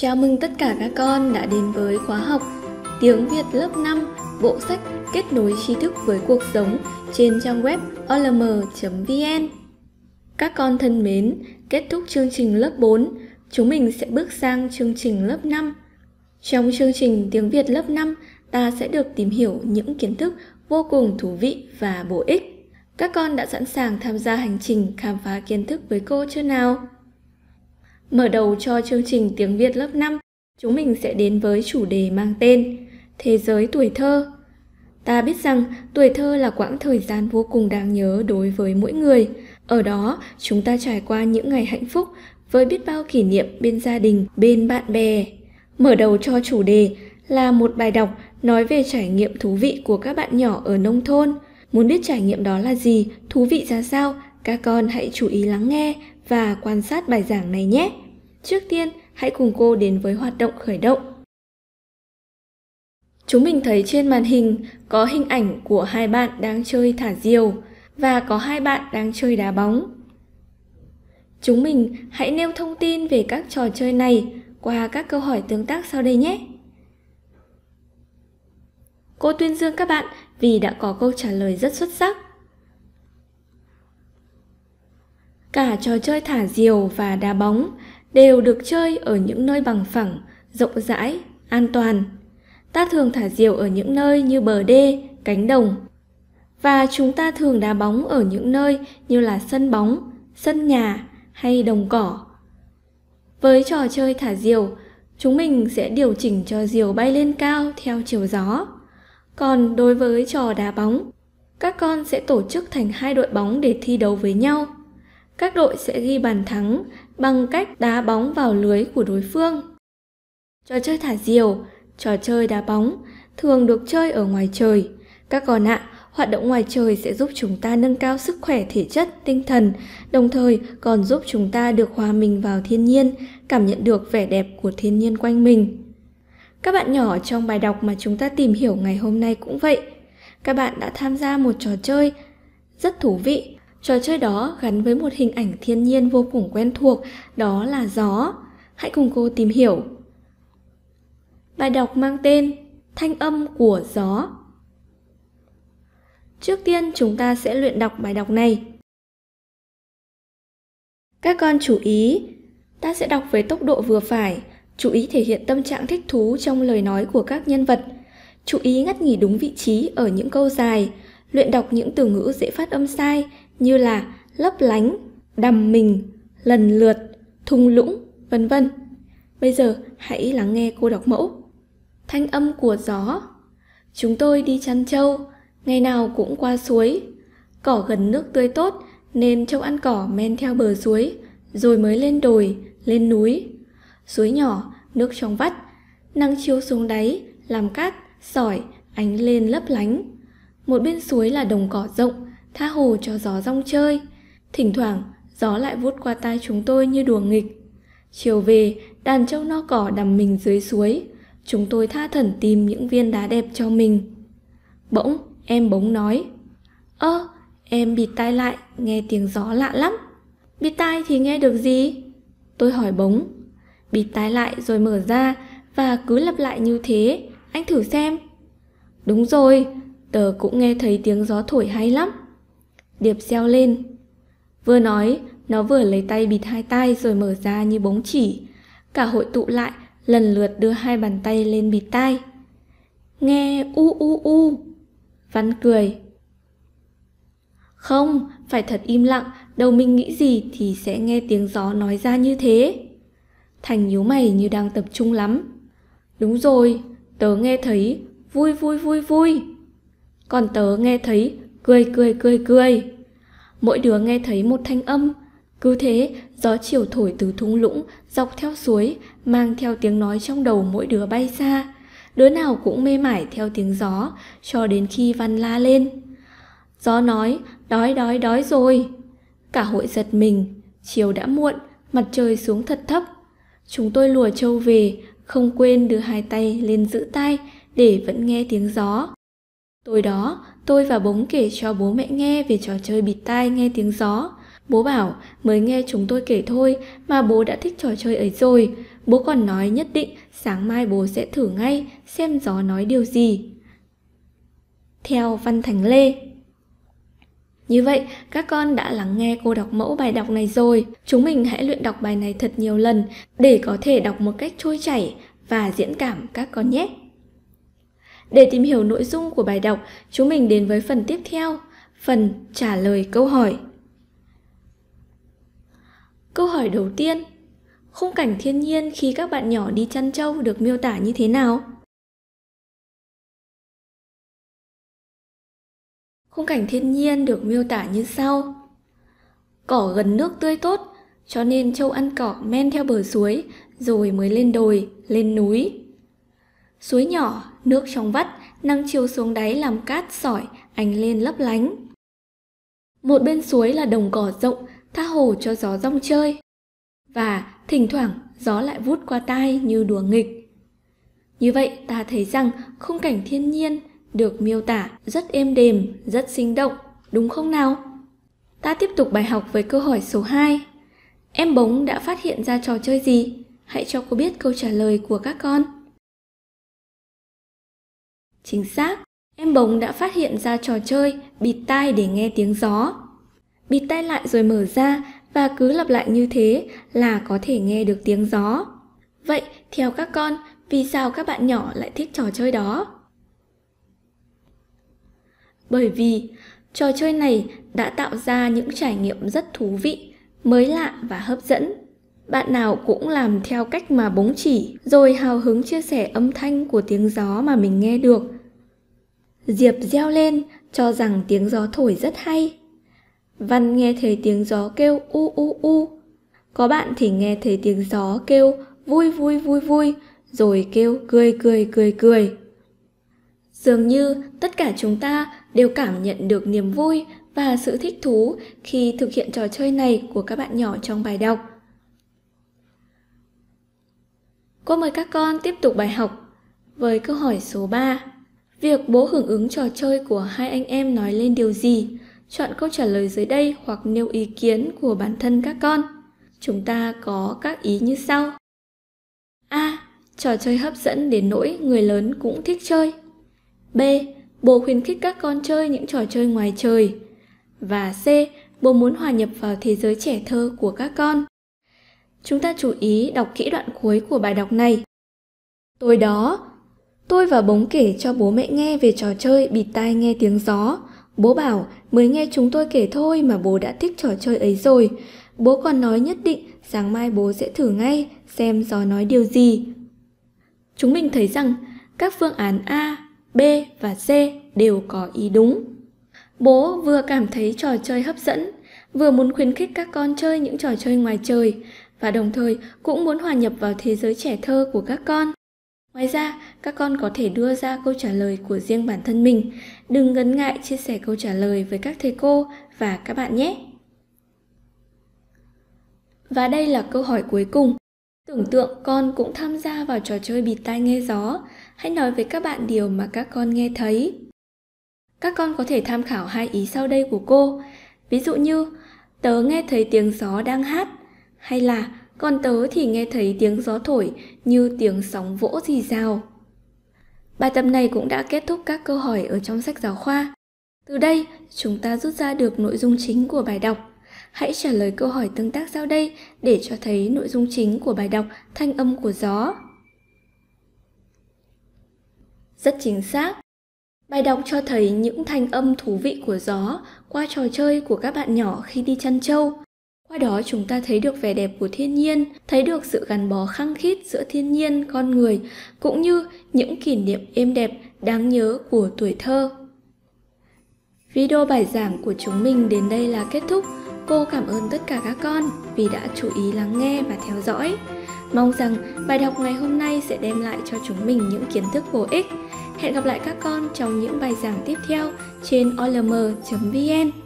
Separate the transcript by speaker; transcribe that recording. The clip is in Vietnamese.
Speaker 1: Chào mừng tất cả các con đã đến với khóa học Tiếng Việt lớp 5, bộ sách kết nối tri thức với cuộc sống trên trang web olm.vn. Các con thân mến, kết thúc chương trình lớp 4, chúng mình sẽ bước sang chương trình lớp 5. Trong chương trình Tiếng Việt lớp 5, ta sẽ được tìm hiểu những kiến thức vô cùng thú vị và bổ ích. Các con đã sẵn sàng tham gia hành trình khám phá kiến thức với cô chưa nào? Mở đầu cho chương trình tiếng Việt lớp 5, chúng mình sẽ đến với chủ đề mang tên Thế giới tuổi thơ. Ta biết rằng tuổi thơ là quãng thời gian vô cùng đáng nhớ đối với mỗi người. Ở đó, chúng ta trải qua những ngày hạnh phúc với biết bao kỷ niệm bên gia đình, bên bạn bè. Mở đầu cho chủ đề là một bài đọc nói về trải nghiệm thú vị của các bạn nhỏ ở nông thôn. Muốn biết trải nghiệm đó là gì, thú vị ra sao, các con hãy chú ý lắng nghe và quan sát bài giảng này nhé. Trước tiên, hãy cùng cô đến với hoạt động khởi động. Chúng mình thấy trên màn hình có hình ảnh của hai bạn đang chơi thả diều và có hai bạn đang chơi đá bóng. Chúng mình hãy nêu thông tin về các trò chơi này qua các câu hỏi tương tác sau đây nhé. Cô tuyên dương các bạn vì đã có câu trả lời rất xuất sắc. Cả trò chơi thả diều và đá bóng đều được chơi ở những nơi bằng phẳng, rộng rãi, an toàn. Ta thường thả diều ở những nơi như bờ đê, cánh đồng. Và chúng ta thường đá bóng ở những nơi như là sân bóng, sân nhà hay đồng cỏ. Với trò chơi thả diều, chúng mình sẽ điều chỉnh cho diều bay lên cao theo chiều gió. Còn đối với trò đá bóng, các con sẽ tổ chức thành hai đội bóng để thi đấu với nhau các đội sẽ ghi bàn thắng bằng cách đá bóng vào lưới của đối phương. Trò chơi thả diều, trò chơi đá bóng thường được chơi ở ngoài trời. Các con ạ, hoạt động ngoài trời sẽ giúp chúng ta nâng cao sức khỏe thể chất, tinh thần, đồng thời còn giúp chúng ta được hòa mình vào thiên nhiên, cảm nhận được vẻ đẹp của thiên nhiên quanh mình. Các bạn nhỏ trong bài đọc mà chúng ta tìm hiểu ngày hôm nay cũng vậy. Các bạn đã tham gia một trò chơi rất thú vị Trò chơi đó gắn với một hình ảnh thiên nhiên vô cùng quen thuộc, đó là gió. Hãy cùng cô tìm hiểu. Bài đọc mang tên Thanh âm của gió. Trước tiên chúng ta sẽ luyện đọc bài đọc này. Các con chú ý, ta sẽ đọc với tốc độ vừa phải, chú ý thể hiện tâm trạng thích thú trong lời nói của các nhân vật. Chú ý ngắt nghỉ đúng vị trí ở những câu dài, luyện đọc những từ ngữ dễ phát âm sai như là lấp lánh, đầm mình, lần lượt, thung lũng, vân vân. Bây giờ hãy lắng nghe cô đọc mẫu. Thanh âm của gió. Chúng tôi đi chăn trâu, ngày nào cũng qua suối. Cỏ gần nước tươi tốt nên trâu ăn cỏ men theo bờ suối, rồi mới lên đồi, lên núi. Suối nhỏ, nước trong vắt, nắng chiếu xuống đáy, làm cát, sỏi, ánh lên lấp lánh. Một bên suối là đồng cỏ rộng, tha hồ cho gió rong chơi. Thỉnh thoảng, gió lại vút qua tai chúng tôi như đùa nghịch. Chiều về, đàn trâu no cỏ đằm mình dưới suối. Chúng tôi tha thẩn tìm những viên đá đẹp cho mình. Bỗng, em bỗng nói. Ơ, em bịt tai lại, nghe tiếng gió lạ lắm. Bịt tai thì nghe được gì? Tôi hỏi bỗng. Bịt tai lại rồi mở ra và cứ lặp lại như thế. Anh thử xem. Đúng rồi, tớ cũng nghe thấy tiếng gió thổi hay lắm. Điệp reo lên. Vừa nói, nó vừa lấy tay bịt hai tay rồi mở ra như bóng chỉ. Cả hội tụ lại, lần lượt đưa hai bàn tay lên bịt tai. Nghe u u u. Văn cười. Không, phải thật im lặng, đầu mình nghĩ gì thì sẽ nghe tiếng gió nói ra như thế. Thành nhíu mày như đang tập trung lắm. Đúng rồi, tớ nghe thấy, vui vui vui vui. Còn tớ nghe thấy, cười cười cười cười. Mỗi đứa nghe thấy một thanh âm, cứ thế gió chiều thổi từ thung lũng dọc theo suối, mang theo tiếng nói trong đầu mỗi đứa bay xa. Đứa nào cũng mê mải theo tiếng gió cho đến khi văn la lên. Gió nói, đói đói đói rồi. Cả hội giật mình, chiều đã muộn, mặt trời xuống thật thấp. Chúng tôi lùa trâu về, không quên đưa hai tay lên giữ tay để vẫn nghe tiếng gió. Tối đó, tôi và bống kể cho bố mẹ nghe về trò chơi bịt tai nghe tiếng gió. Bố bảo mới nghe chúng tôi kể thôi mà bố đã thích trò chơi ấy rồi. Bố còn nói nhất định sáng mai bố sẽ thử ngay xem gió nói điều gì. Theo Văn Thành Lê như vậy, các con đã lắng nghe cô đọc mẫu bài đọc này rồi. Chúng mình hãy luyện đọc bài này thật nhiều lần để có thể đọc một cách trôi chảy và diễn cảm các con nhé. Để tìm hiểu nội dung của bài đọc, chúng mình đến với phần tiếp theo, phần trả lời câu hỏi. Câu hỏi đầu tiên, khung cảnh thiên nhiên khi các bạn nhỏ đi chăn trâu được miêu tả như thế nào? Khung cảnh thiên nhiên được miêu tả như sau. Cỏ gần nước tươi tốt, cho nên trâu ăn cỏ men theo bờ suối, rồi mới lên đồi, lên núi. Suối nhỏ, nước trong vắt, nắng chiều xuống đáy làm cát sỏi, ánh lên lấp lánh. Một bên suối là đồng cỏ rộng, tha hồ cho gió rong chơi. Và thỉnh thoảng gió lại vút qua tai như đùa nghịch. Như vậy ta thấy rằng khung cảnh thiên nhiên được miêu tả rất êm đềm, rất sinh động, đúng không nào? Ta tiếp tục bài học với câu hỏi số 2. Em bống đã phát hiện ra trò chơi gì? Hãy cho cô biết câu trả lời của các con. Chính xác, em bồng đã phát hiện ra trò chơi bịt tai để nghe tiếng gió. Bịt tai lại rồi mở ra và cứ lặp lại như thế là có thể nghe được tiếng gió. Vậy, theo các con, vì sao các bạn nhỏ lại thích trò chơi đó? Bởi vì trò chơi này đã tạo ra những trải nghiệm rất thú vị, mới lạ và hấp dẫn. Bạn nào cũng làm theo cách mà bóng chỉ, rồi hào hứng chia sẻ âm thanh của tiếng gió mà mình nghe được Diệp reo lên, cho rằng tiếng gió thổi rất hay. Văn nghe thấy tiếng gió kêu u u u. Có bạn thì nghe thấy tiếng gió kêu vui vui vui vui, rồi kêu cười cười cười cười. Dường như tất cả chúng ta đều cảm nhận được niềm vui và sự thích thú khi thực hiện trò chơi này của các bạn nhỏ trong bài đọc. Cô mời các con tiếp tục bài học với câu hỏi số 3. Việc bố hưởng ứng trò chơi của hai anh em nói lên điều gì? Chọn câu trả lời dưới đây hoặc nêu ý kiến của bản thân các con. Chúng ta có các ý như sau. A. Trò chơi hấp dẫn đến nỗi người lớn cũng thích chơi. B. Bố khuyến khích các con chơi những trò chơi ngoài trời. Và C. Bố muốn hòa nhập vào thế giới trẻ thơ của các con. Chúng ta chú ý đọc kỹ đoạn cuối của bài đọc này. Tối đó, Tôi và bống kể cho bố mẹ nghe về trò chơi bịt tai nghe tiếng gió. Bố bảo mới nghe chúng tôi kể thôi mà bố đã thích trò chơi ấy rồi. Bố còn nói nhất định sáng mai bố sẽ thử ngay xem gió nói điều gì. Chúng mình thấy rằng các phương án A, B và C đều có ý đúng. Bố vừa cảm thấy trò chơi hấp dẫn, vừa muốn khuyến khích các con chơi những trò chơi ngoài trời và đồng thời cũng muốn hòa nhập vào thế giới trẻ thơ của các con. Ngoài ra, các con có thể đưa ra câu trả lời của riêng bản thân mình. Đừng ngần ngại chia sẻ câu trả lời với các thầy cô và các bạn nhé. Và đây là câu hỏi cuối cùng. Tưởng tượng con cũng tham gia vào trò chơi bịt tai nghe gió. Hãy nói với các bạn điều mà các con nghe thấy. Các con có thể tham khảo hai ý sau đây của cô. Ví dụ như, tớ nghe thấy tiếng gió đang hát hay là còn tớ thì nghe thấy tiếng gió thổi như tiếng sóng vỗ rì rào. Bài tập này cũng đã kết thúc các câu hỏi ở trong sách giáo khoa. Từ đây, chúng ta rút ra được nội dung chính của bài đọc. Hãy trả lời câu hỏi tương tác sau đây để cho thấy nội dung chính của bài đọc Thanh âm của gió. Rất chính xác. Bài đọc cho thấy những thanh âm thú vị của gió qua trò chơi của các bạn nhỏ khi đi chăn trâu. Qua đó chúng ta thấy được vẻ đẹp của thiên nhiên, thấy được sự gắn bó khăng khít giữa thiên nhiên, con người, cũng như những kỷ niệm êm đẹp, đáng nhớ của tuổi thơ. Video bài giảng của chúng mình đến đây là kết thúc. Cô cảm ơn tất cả các con vì đã chú ý lắng nghe và theo dõi. Mong rằng bài đọc ngày hôm nay sẽ đem lại cho chúng mình những kiến thức bổ ích. Hẹn gặp lại các con trong những bài giảng tiếp theo trên olm.vn.